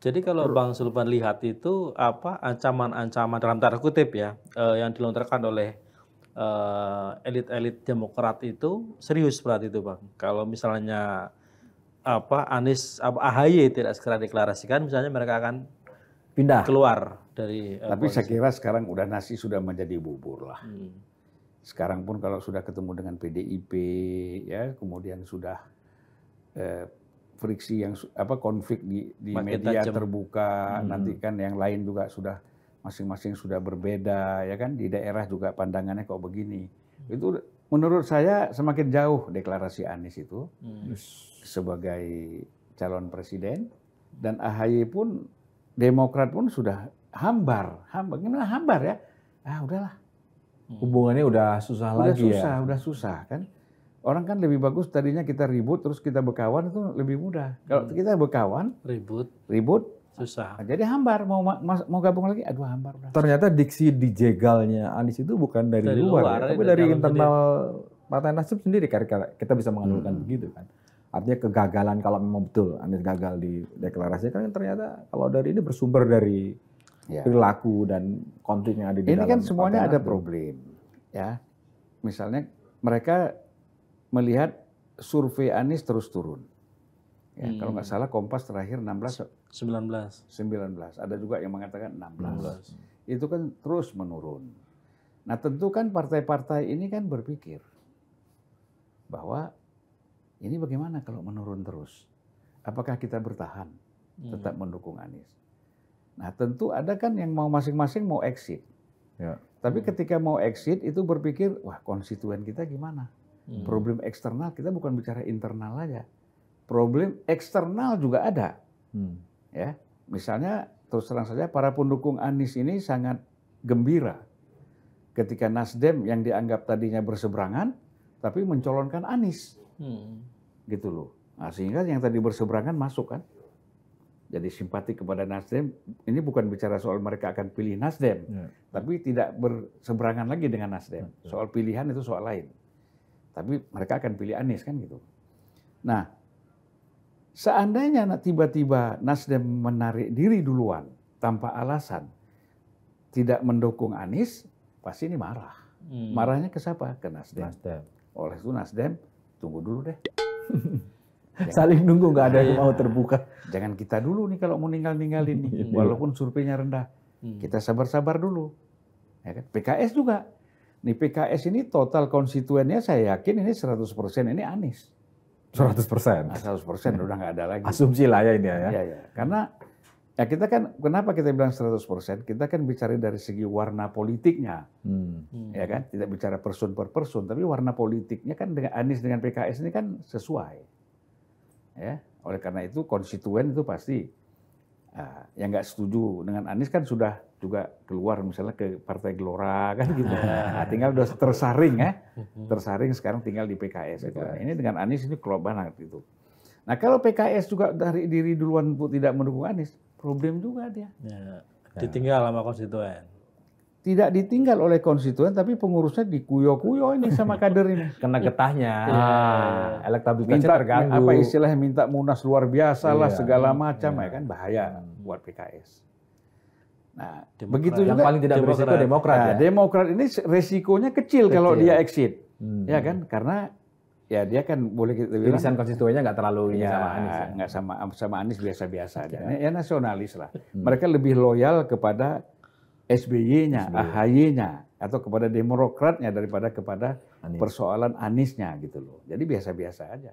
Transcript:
Jadi kalau Bang Sulpan lihat itu apa ancaman-ancaman dalam tanda kutip ya eh, yang dilontarkan oleh eh, elit-elit eh, Demokrat itu serius berarti itu Bang. Kalau misalnya apa Anies apa AHY tidak segera deklarasikan misalnya mereka akan pindah keluar dari eh, Tapi polisi. saya kira sekarang udah nasi sudah menjadi bubur lah. Hmm. Sekarang pun kalau sudah ketemu dengan PDIP ya kemudian sudah eh, friksi yang apa konflik di, di media tajam. terbuka hmm. nanti kan yang lain juga sudah masing-masing sudah berbeda ya kan di daerah juga pandangannya kok begini hmm. itu menurut saya semakin jauh deklarasi Anies itu hmm. sebagai calon presiden hmm. dan AHY pun Demokrat pun sudah hambar hambar gimana hambar ya ah udahlah hmm. hubungannya udah susah udah lagi susah, ya. Udah susah, udah susah kan. Orang kan lebih bagus tadinya kita ribut terus kita berkawan itu lebih mudah. Kalau hmm. kita berkawan, ribut, ribut susah. Nah, jadi hambar mau mau gabung lagi, aduh hambar. Udah. Ternyata diksi dijegalnya Anies itu bukan dari, dari luar, ya, luar ya, tapi dari, internal sendiri. Partai Nasdem sendiri karena kita bisa mengandalkan hmm. begitu kan. Artinya kegagalan kalau memang betul Anies gagal di deklarasi kan ternyata kalau dari ini bersumber dari ya. perilaku dan konflik yang ada di ini kan dalam. Ini kan semuanya ada problem ya. Misalnya mereka melihat survei Anies terus turun. Ya, hmm. Kalau nggak salah Kompas terakhir 16 19 19. Ada juga yang mengatakan 16. 16. Itu kan terus menurun. Nah, tentu kan partai-partai ini kan berpikir bahwa ini bagaimana kalau menurun terus? Apakah kita bertahan hmm. tetap hmm. mendukung Anies? Nah, tentu ada kan yang mau masing-masing mau exit. Ya. Tapi hmm. ketika mau exit itu berpikir, wah konstituen kita gimana? Hmm. Problem eksternal kita bukan bicara internal aja. Problem eksternal juga ada. Hmm. Ya, misalnya terus terang saja para pendukung Anies ini sangat gembira ketika Nasdem yang dianggap tadinya berseberangan tapi mencolonkan Anies. Hmm. Gitu loh. Nah, sehingga yang tadi berseberangan masuk kan. Jadi simpati kepada Nasdem ini bukan bicara soal mereka akan pilih Nasdem, ya. tapi tidak berseberangan lagi dengan Nasdem. Soal pilihan itu soal lain. Tapi mereka akan pilih Anies kan gitu. Nah, seandainya tiba-tiba Nasdem menarik diri duluan tanpa alasan, tidak mendukung Anies, pasti ini marah. Hmm. Marahnya ke siapa? Ke Nasdem. Nasdem. Oleh itu Nasdem, tunggu dulu deh. Jangan. Saling nunggu nggak ada yang mau terbuka. Jangan kita dulu nih kalau mau ninggal-ninggalin nih. Iya. Walaupun surveinya rendah. Hmm. Kita sabar-sabar dulu. Ya kan? PKS juga Nih PKS ini total konstituennya saya yakin ini 100% ini Anies. 100%? Nah, 100% persen udah nggak ada lagi. Asumsi lah ya ini ya. ya, ya. Karena ya kita kan, kenapa kita bilang 100%? Kita kan bicara dari segi warna politiknya. Hmm. Ya kan? Tidak bicara person per person, tapi warna politiknya kan dengan Anies dengan PKS ini kan sesuai. Ya, oleh karena itu konstituen itu pasti. uh, yang nggak setuju dengan Anies kan sudah juga keluar misalnya ke Partai Gelora kan gitu. Ah. Nah, tinggal udah tersaring ya. Mm-hmm. Tersaring sekarang tinggal di PKS. Gitu. Gitu. Ini dengan Anies ini klop banget itu. Nah kalau PKS juga dari diri duluan pun tidak mendukung Anies, problem juga dia. Ya, nah. ditinggal sama konstituen. Tidak ditinggal oleh konstituen, tapi pengurusnya dikuyo-kuyo ini sama kader ini. Kena getahnya, iya. Ah, elektabilitasnya terganggu. Apa istilahnya minta munas luar biasa lah iya. segala macam, Iya. ya kan bahaya hmm. buat PKS. Nah, begitu yang juga paling tidak demokrat. berisiko demokrat. Nah, ya? Demokrat ini resikonya kecil, kecil. kalau dia exit, hmm. ya kan? Karena ya dia kan boleh kita bilang irisan konstituennya nggak terlalu ya, sama Anies ya. nggak sama sama Anies biasa-biasa aja ya. ya nasionalis lah hmm. mereka lebih loyal kepada SBY-nya SBY. AHY-nya atau kepada demokratnya daripada kepada Anies. persoalan Aniesnya gitu loh jadi biasa-biasa aja